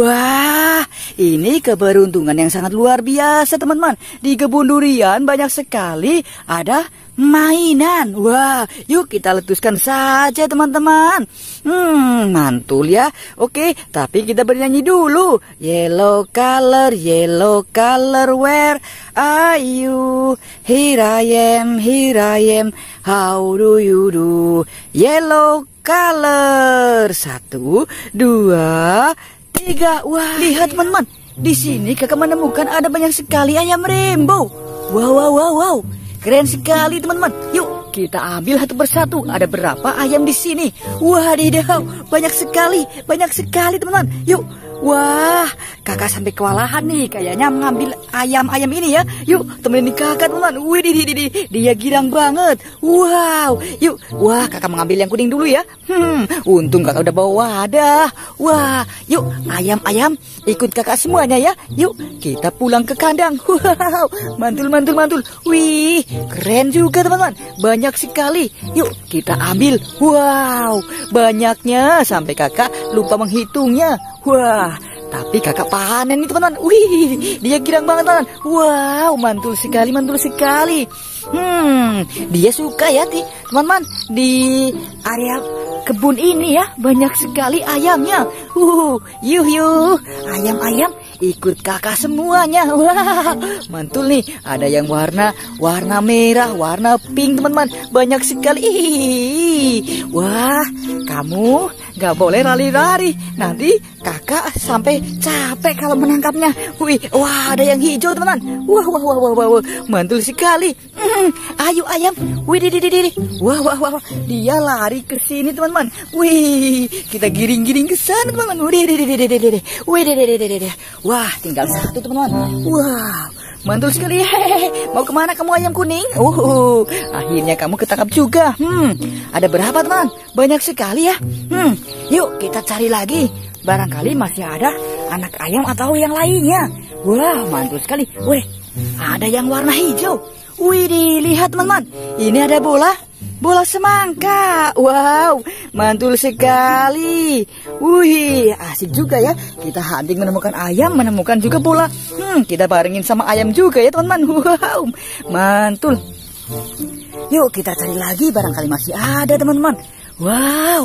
Wah, ini keberuntungan yang sangat luar biasa teman-teman. Di kebun durian banyak sekali ada mainan. Wah, yuk kita letuskan saja teman-teman. Hmm, mantul ya. Oke, tapi kita bernyanyi dulu. Yellow color, yellow color, where are you? Here I am, here I am, how do you do? Yellow color. Satu, dua, tiga. Wah, lihat teman-teman. Di sini kakak menemukan ada banyak sekali ayam rembo. Wow, wow, wow, wow. Keren sekali teman-teman. Yuk, kita ambil satu persatu. Ada berapa ayam di sini? Wah, Wadidaw, banyak sekali, banyak sekali teman-teman. Yuk, Wah, kakak sampai kewalahan nih. Kayaknya mengambil ayam-ayam ini ya. Yuk, temenin kakak, teman. Wih, di, di, di, dia girang banget. Wow, yuk. Wah, kakak mengambil yang kuning dulu ya. Hmm, untung kakak udah bawa wadah. Wah, yuk, ayam-ayam, ikut kakak semuanya ya. Yuk, kita pulang ke kandang. Wow, mantul, mantul, mantul. Wih, keren juga teman-teman. Banyak sekali. Yuk, kita ambil. Wow, banyaknya sampai kakak lupa menghitungnya. Wah, tapi kakak panen nih teman-teman. Wih, dia girang banget teman. Wow, mantul sekali, mantul sekali. Hmm, dia suka ya teman-teman di area kebun ini ya banyak sekali ayamnya. Uh, yuh yuh, ayam-ayam ikut kakak semuanya. Wah, mantul nih. Ada yang warna warna merah, warna pink, teman-teman. Banyak sekali. Wah, kamu gak boleh lari-lari. Nanti Kakak sampai capek kalau menangkapnya. Wih, wah ada yang hijau teman-teman. Wah, wah, wah, wah, wah, wah, mantul sekali. Hmm, ayo ayam. Wih, didi, didi. Wah, wah, wah, wah, dia lari ke sini teman-teman. Wih, kita giring-giring ke sana teman-teman. Wih, didi, didi, didi. Wih, didi, didi, didi. Wah, tinggal satu teman-teman. Wow, Mantul sekali. Hehehe. Mau kemana kamu ayam kuning? uh, akhirnya kamu ketangkap juga. Hmm, ada berapa teman? Banyak sekali ya. Hmm, yuk kita cari lagi. Barangkali masih ada anak ayam atau yang lainnya. Wah, mantul sekali. wih ada yang warna hijau. wih dilihat teman-teman. Ini ada bola. Bola semangka. Wow, mantul sekali. Wih, asik juga ya. Kita hunting menemukan ayam, menemukan juga bola. Hmm, kita barengin sama ayam juga ya teman-teman. Wow, mantul. Yuk kita cari lagi barangkali masih ada teman-teman. Wow,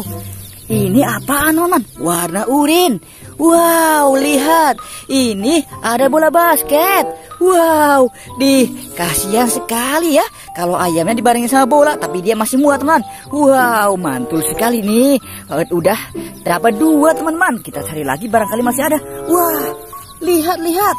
ini apaan Onan? Warna urin. Wow, lihat. Ini ada bola basket. Wow, di kasihan sekali ya. Kalau ayamnya dibarengin sama bola, tapi dia masih muat teman. Wow, mantul sekali nih. Eh, udah dapat dua teman-teman. Kita cari lagi barangkali masih ada. Wah, Lihat, lihat.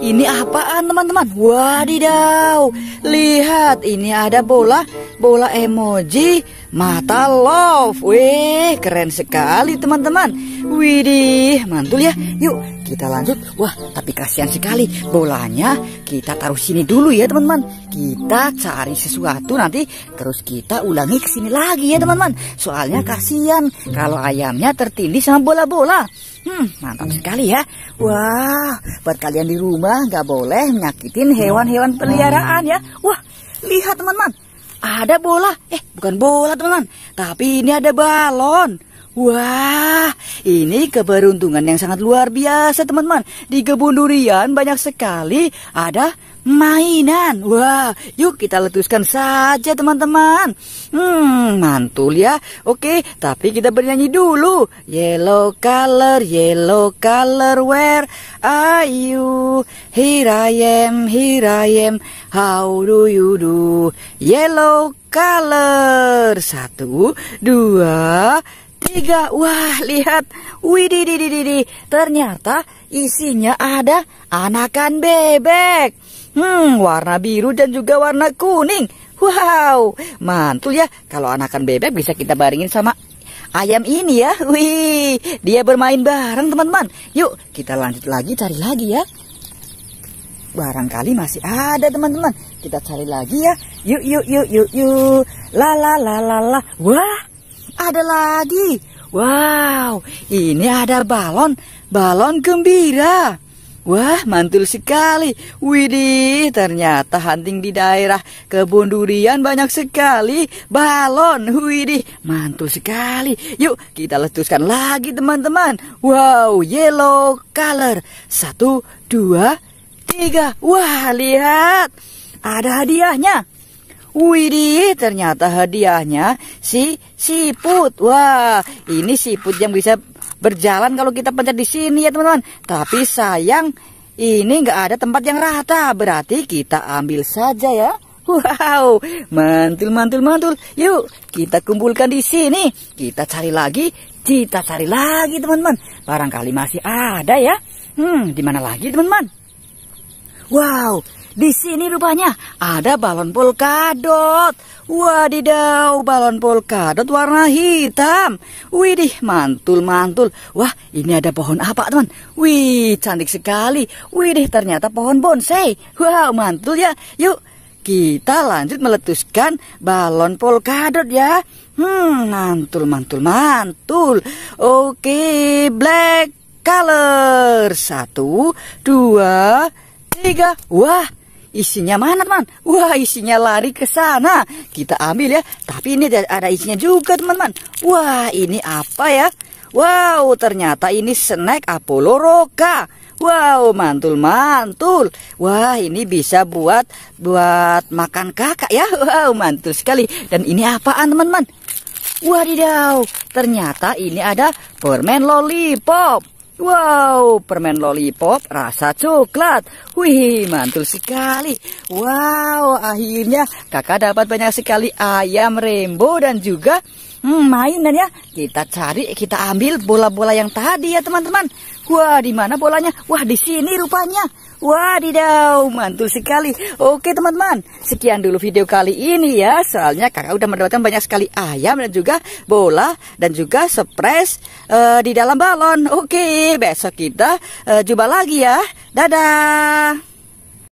Ini apaan teman-teman? Wadidaw. Lihat, ini ada bola, bola emoji mata love. Wih, keren sekali teman-teman. Widih, mantul ya. Yuk, kita lanjut. Wah, tapi kasihan sekali. Bolanya kita taruh sini dulu ya teman-teman. Kita cari sesuatu nanti terus kita ulangi ke sini lagi ya teman-teman. Soalnya kasihan kalau ayamnya tertindih sama bola-bola. Hmm, mantap sekali ya. Wah, buat kalian di rumah nggak boleh nyakitin hewan-hewan peliharaan ya. Wah, lihat teman-teman. Ada bola. Eh, bukan bola teman-teman. Tapi ini ada balon. Wah, ini keberuntungan yang sangat luar biasa teman-teman. Di kebun durian banyak sekali ada mainan. Wah, yuk kita letuskan saja teman-teman. Hmm, mantul ya. Oke, tapi kita bernyanyi dulu. Yellow color, yellow color, where are you? Here I am, here I am, how do you do? Yellow color. Satu, dua, tiga tiga. Wah, lihat. Widididididi. Ternyata isinya ada anakan bebek. Hmm, warna biru dan juga warna kuning. Wow, mantul ya. Kalau anakan bebek bisa kita baringin sama ayam ini ya. Wih, dia bermain bareng teman-teman. Yuk, kita lanjut lagi cari lagi ya. Barangkali masih ada teman-teman. Kita cari lagi ya. Yuk, yuk, yuk, yuk, yuk. La la la la la. Wah, ada lagi. Wow, ini ada balon, balon gembira. Wah, mantul sekali. Widih, ternyata hunting di daerah kebun durian banyak sekali. Balon, widih, mantul sekali. Yuk, kita letuskan lagi teman-teman. Wow, yellow color. Satu, dua, tiga. Wah, lihat. Ada hadiahnya. Widih, ternyata hadiahnya si siput. Wah, ini siput yang bisa berjalan kalau kita pencet di sini ya teman-teman. Tapi sayang, ini nggak ada tempat yang rata. Berarti kita ambil saja ya. Wow, mantul, mantul, mantul. Yuk, kita kumpulkan di sini. Kita cari lagi, kita cari lagi teman-teman. Barangkali masih ada ya. Hmm, di mana lagi teman-teman? Wow, di sini rupanya ada balon polkadot. Wadidaw, balon polkadot warna hitam. Widih, mantul-mantul. Wah, ini ada pohon apa, teman? Wih, cantik sekali. Widih, ternyata pohon bonsai. Wow, mantul ya. Yuk, kita lanjut meletuskan balon polkadot ya. Hmm, mantul, mantul, mantul. Oke, black color. Satu, dua, tiga. Wah, Isinya mana teman? Wah isinya lari ke sana. Kita ambil ya. Tapi ini ada isinya juga teman-teman. Wah ini apa ya? Wow ternyata ini snack Apollo Roka. Wow, mantul mantul. Wah, ini bisa buat buat makan kakak ya. Wow, mantul sekali. Dan ini apaan teman-teman? Wadidaw, ternyata ini ada permen lollipop. Wow, permen lollipop rasa coklat. Wih, mantul sekali. Wow, akhirnya kakak dapat banyak sekali ayam rembo dan juga hmm, mainan ya. Kita cari, kita ambil bola-bola yang tadi ya teman-teman. Wah, di mana bolanya? Wah, di sini rupanya. Wadidaw, mantul sekali. Oke teman-teman, sekian dulu video kali ini ya. Soalnya kakak udah mendapatkan banyak sekali ayam dan juga bola dan juga surprise uh, di dalam balon. Oke, besok kita uh, jumpa lagi ya. Dadah.